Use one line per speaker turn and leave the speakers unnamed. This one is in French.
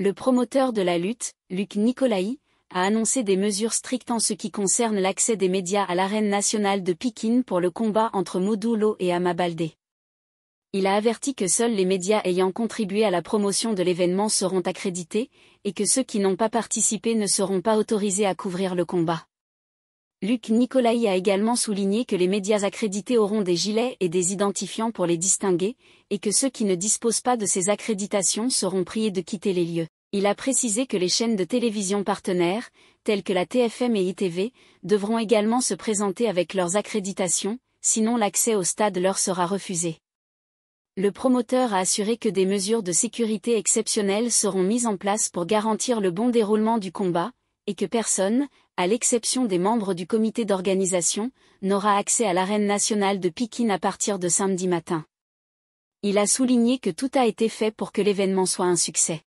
Le promoteur de la lutte, Luc Nicolai, a annoncé des mesures strictes en ce qui concerne l'accès des médias à l'arène nationale de Pékin pour le combat entre Modulo et Amabalde. Il a averti que seuls les médias ayant contribué à la promotion de l'événement seront accrédités, et que ceux qui n'ont pas participé ne seront pas autorisés à couvrir le combat. Luc Nicolai a également souligné que les médias accrédités auront des gilets et des identifiants pour les distinguer, et que ceux qui ne disposent pas de ces accréditations seront priés de quitter les lieux. Il a précisé que les chaînes de télévision partenaires, telles que la TFM et ITV, devront également se présenter avec leurs accréditations, sinon l'accès au stade leur sera refusé. Le promoteur a assuré que des mesures de sécurité exceptionnelles seront mises en place pour garantir le bon déroulement du combat, et que personne, à l'exception des membres du comité d'organisation, n'aura accès à l'arène nationale de Pékin à partir de samedi matin. Il a souligné que tout a été fait pour que l'événement soit un succès.